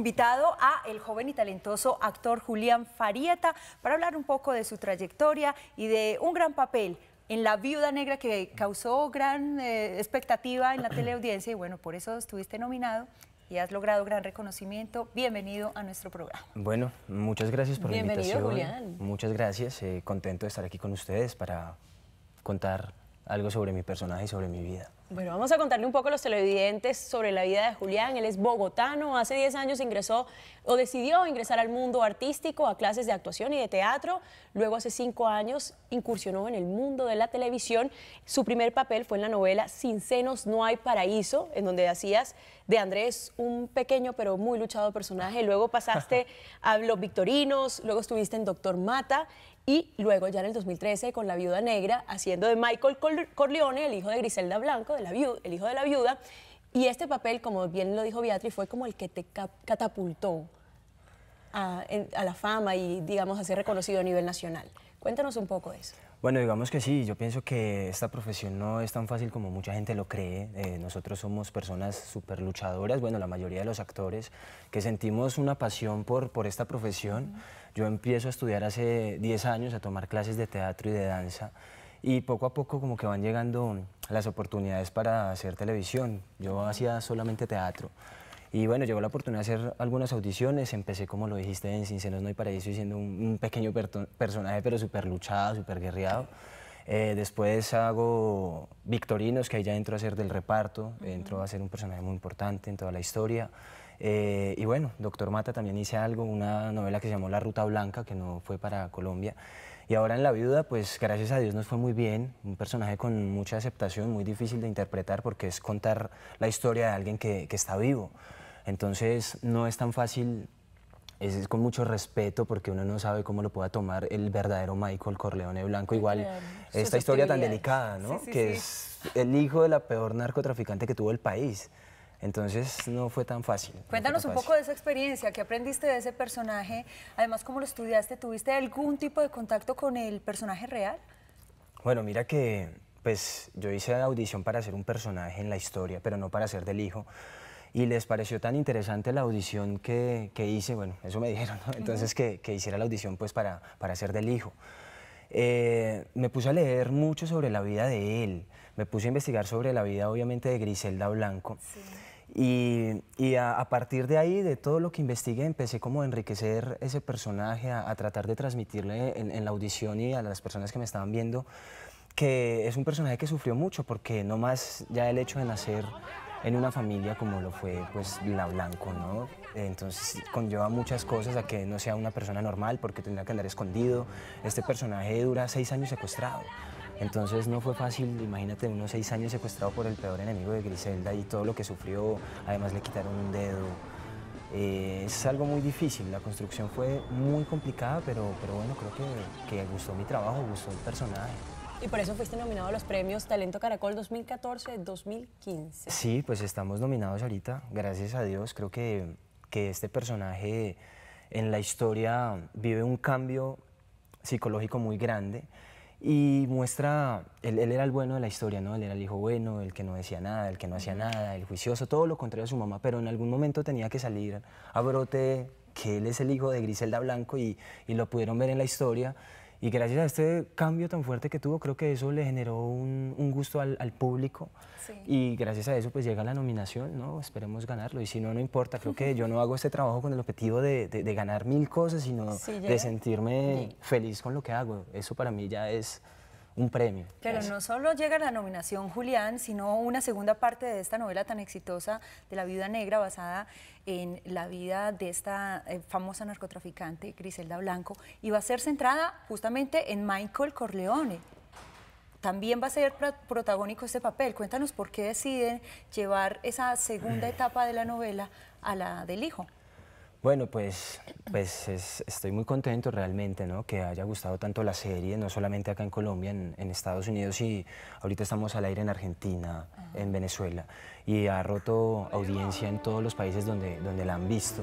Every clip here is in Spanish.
invitado a el joven y talentoso actor Julián Farieta para hablar un poco de su trayectoria y de un gran papel en La Viuda Negra que causó gran eh, expectativa en la teleaudiencia y bueno, por eso estuviste nominado y has logrado gran reconocimiento. Bienvenido a nuestro programa. Bueno, muchas gracias por la invitación. Julián. Muchas gracias, eh, contento de estar aquí con ustedes para contar algo sobre mi personaje y sobre mi vida. Bueno, vamos a contarle un poco a los televidentes sobre la vida de Julián. Él es bogotano, hace 10 años ingresó o decidió ingresar al mundo artístico, a clases de actuación y de teatro. Luego, hace 5 años, incursionó en el mundo de la televisión. Su primer papel fue en la novela Sin senos no hay paraíso, en donde hacías de Andrés un pequeño pero muy luchado personaje. Luego pasaste a Los Victorinos, luego estuviste en Doctor Mata y luego ya en el 2013 con La Viuda Negra, haciendo de Michael Corleone, el hijo de Griselda Blanco, el hijo de la viuda, y este papel, como bien lo dijo Beatriz, fue como el que te catapultó a, la fama y, digamos, a ser reconocido a nivel nacional. Cuéntanos un poco de eso. Bueno, digamos que sí, yo pienso que esta profesión no es tan fácil como mucha gente lo cree. Eh, nosotros somos personas súper luchadoras, bueno, la mayoría de los actores, que sentimos una pasión por, por esta profesión. Yo empiezo a estudiar hace 10 años, a tomar clases de teatro y de danza y poco a poco como que van llegando las oportunidades para hacer televisión. Yo hacía solamente teatro. Y bueno, llegó la oportunidad de hacer algunas audiciones, empecé como lo dijiste en Sinceros No hay Paraíso y siendo un, pequeño personaje pero súper luchado, súper guerreado. Eh, después hago Victorinos, que ahí ya entro a ser del reparto, entró entro a ser un personaje muy importante en toda la historia. Eh, y bueno, Doctor Mata también hice algo, una novela que se llamó La Ruta Blanca, que no fue para Colombia. Y ahora en La Viuda, pues gracias a Dios nos fue muy bien, un personaje con mucha aceptación, muy difícil de interpretar porque es contar la historia de alguien que, que está vivo. Entonces no es tan fácil es, con mucho respeto porque uno no sabe cómo lo pueda tomar el verdadero Michael Corleone Blanco. Igual esta historia tan delicada, ¿no? que es el hijo de la peor narcotraficante que tuvo el país. Entonces no fue tan fácil. Cuéntanos un poco de esa experiencia, qué aprendiste de ese personaje, además cómo lo estudiaste, ¿tuviste algún tipo de contacto con el personaje real? Bueno, mira que pues yo hice audición para ser un personaje en la historia, pero no para ser del hijo. Y les pareció tan interesante la audición que, hice, bueno, eso me dijeron, ¿no? Entonces que, hiciera la audición pues para, para ser del hijo. Eh, me puse a leer mucho sobre la vida de él, me puse a investigar sobre la vida obviamente de Griselda Blanco. Sí. Y, a, partir de ahí, de todo lo que investigué, empecé como a enriquecer ese personaje, a, tratar de transmitirle en, la audición y a las personas que me estaban viendo que es un personaje que sufrió mucho porque no más ya el hecho de nacer en una familia como lo fue pues la Blanco, ¿no? Entonces conlleva muchas cosas a que no sea una persona normal porque tendría que andar escondido. Este personaje dura seis años secuestrado. Entonces no fue fácil, imagínate, unos seis años secuestrado por el peor enemigo de Griselda y todo lo que sufrió, además le quitaron un dedo. Eh, es algo muy difícil, la construcción fue muy complicada, pero, pero bueno, creo que, que gustó mi trabajo, gustó el personaje. Y por eso fuiste nominado a los premios Talento Caracol 2014-2015. Sí, pues estamos nominados ahorita, gracias a Dios. Creo que, que este personaje en la historia vive un cambio psicológico muy grande. Y muestra, él, era el bueno de la historia, ¿no? Él era el hijo bueno, el que no decía nada, el que no hacía nada, el juicioso, todo lo contrario a su mamá, pero en algún momento tenía que salir a brote que él es el hijo de Griselda Blanco y lo pudieron ver en la historia. Y gracias a este cambio tan fuerte que tuvo, creo que eso le generó un, un gusto al, público. Y gracias a eso pues llega la nominación, ¿no? Esperemos ganarlo. Y si no, no importa. Creo que yo no hago este trabajo con el objetivo de, de, ganar mil cosas, sino de sentirme feliz con lo que hago. Eso para mí ya es un premio. Pero no solo llega la nominación Julián, sino una segunda parte de esta novela tan exitosa de La Viuda Negra, basada en la vida de esta eh, famosa narcotraficante Griselda Blanco, y va a ser centrada justamente en Michael Corleone. También va a ser protagónico este papel. Cuéntanos por qué deciden llevar esa segunda mm. etapa de la novela a la del hijo. Bueno, pues, pues estoy muy contento realmente, ¿no? Que haya gustado tanto la serie, no solamente acá en Colombia, en, Estados Unidos y ahorita estamos al aire en Argentina, ah. en Venezuela y ha roto audiencia en todos los países donde, donde la han visto.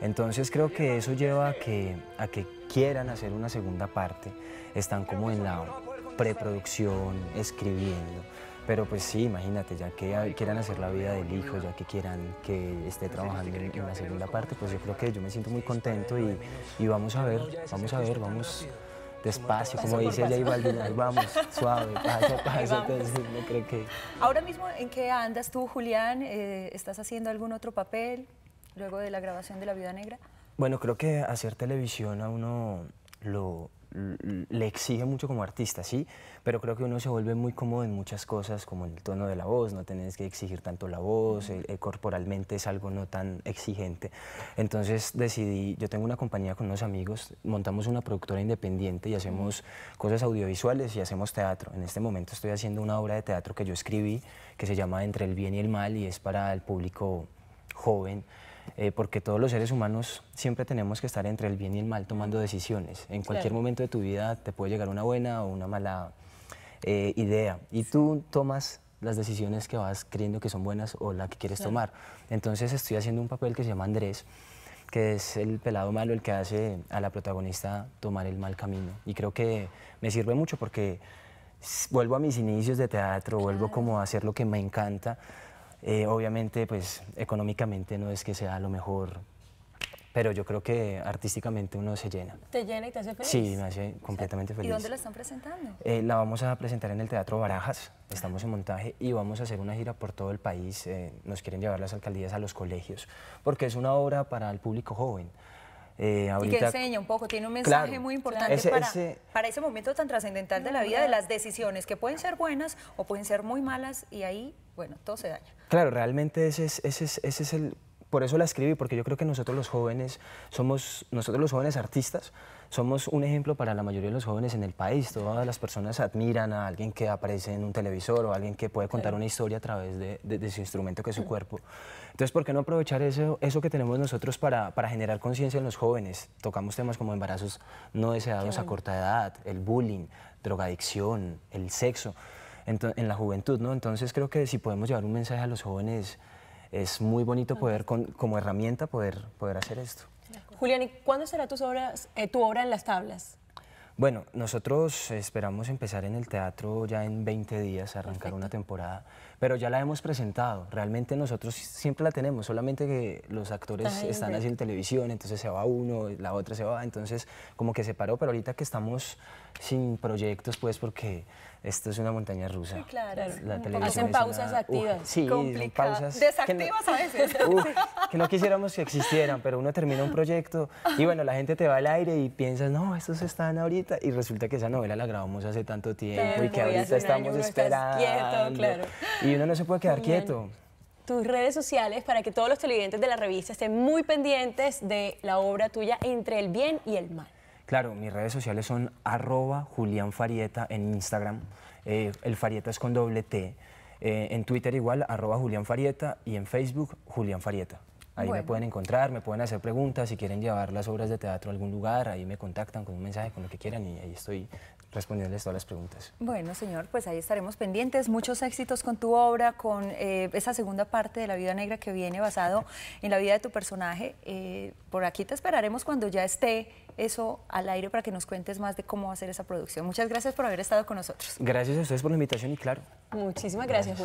Entonces creo que eso lleva a que, a que quieran hacer una segunda parte. Están como en la preproducción, escribiendo. Pero pues sí, imagínate, ya que quieran hacer la vida del hijo, ya que quieran que esté trabajando en, una la segunda parte, pues yo creo que yo me siento muy contento y, vamos a ver, vamos a ver, vamos despacio, como dice ella Ibaldina, vamos, suave, paso a paso, entonces no creo que... Ahora mismo, ¿en qué andas tú, Julián? Eh, ¿Estás haciendo algún otro papel luego de la grabación de La Vida Negra? Bueno, creo que hacer televisión a uno lo, le exige mucho como artista, sí, pero creo que uno se vuelve muy cómodo en muchas cosas, como el tono de la voz, no tenés que exigir tanto la voz, corporalmente es algo no tan exigente. Entonces decidí, yo tengo una compañía con unos amigos, montamos una productora independiente y hacemos cosas audiovisuales y hacemos teatro. En este momento estoy haciendo una obra de teatro que yo escribí, que se llama Entre el bien y el mal y es para el público joven. Eh, porque todos los seres humanos siempre tenemos que estar entre el bien y el mal tomando decisiones. En cualquier momento de tu vida te puede llegar una buena o una mala eh, idea y tú tomas las decisiones que vas creyendo que son buenas o la que quieres tomar. Entonces estoy haciendo un papel que se llama Andrés, que es el pelado malo, el que hace a la protagonista tomar el mal camino. Y creo que me sirve mucho porque vuelvo a mis inicios de teatro, vuelvo como a hacer lo que me encanta eh, obviamente, pues económicamente no es que sea lo mejor, pero yo creo que artísticamente uno se llena. ¿Te llena y te hace feliz? Sí, me hace completamente feliz. ¿Y dónde la están presentando? Eh, la vamos a presentar en el Teatro Barajas, estamos en montaje y vamos a hacer una gira por todo el país. Eh, nos quieren llevar las alcaldías a los colegios, porque es una obra para el público joven. Eh, y que enseña un poco, tiene un mensaje muy importante para, ese, momento tan trascendental de la vida, de las decisiones que pueden ser buenas o pueden ser muy malas y ahí, bueno, todo se daña. Claro, realmente ese es, ese ese es el por eso la escribí, porque yo creo que nosotros los jóvenes somos, nosotros los jóvenes artistas, somos un ejemplo para la mayoría de los jóvenes en el país. Todas las personas admiran a alguien que aparece en un televisor o alguien que puede contar una historia a través de, de, su instrumento que es su cuerpo. Entonces, ¿por qué no aprovechar eso, eso que tenemos nosotros para, generar conciencia en los jóvenes? Tocamos temas como embarazos no deseados a corta edad, el bullying, drogadicción, el sexo. en la juventud, ¿no? Entonces creo que si podemos llevar un mensaje a los jóvenes es muy bonito poder, como herramienta, poder, poder hacer esto. Julián, ¿y cuándo será tus obras, eh, tu obra en las tablas? Bueno, nosotros esperamos empezar en el teatro ya en 20 días, arrancar una temporada, pero ya la hemos presentado. Realmente nosotros siempre la tenemos, solamente que los actores están haciendo televisión, entonces se va uno, la otra se va, entonces como que se paró, pero ahorita que estamos sin proyectos, pues porque esto es una montaña rusa. Sí, claro. La televisión Hacen pausas activas. complicadas, sí, Desactivas a veces. que no quisiéramos que existieran, pero uno termina un proyecto y bueno, la gente te va al aire y piensas, no, estos están ahorita y resulta que esa novela la grabamos hace tanto tiempo y que ahorita estamos esperando. Y uno no se puede quedar quieto tus redes sociales para que todos los televidentes de la revista estén muy pendientes de la obra tuya entre el bien y el mal. Claro, mis redes sociales son arroba Julián Farieta en Instagram, eh, el Farieta es con doble T, eh, en Twitter igual arroba Julián Farieta y en Facebook Julián Farieta. Ahí me pueden encontrar, me pueden hacer preguntas, si quieren llevar las obras de teatro a algún lugar, ahí me contactan con un mensaje, con lo que quieran y ahí estoy respondiéndoles todas las preguntas. Bueno, señor, pues ahí estaremos pendientes. Muchos éxitos con tu obra, con eh, esa segunda parte de La Vida Negra que viene basado en la vida de tu personaje. Eh, por aquí te esperaremos cuando ya esté eso al aire para que nos cuentes más de cómo va a ser esa producción. Muchas gracias por haber estado con nosotros. Gracias a ustedes por la invitación y claro. Muchísimas gracias. gracias.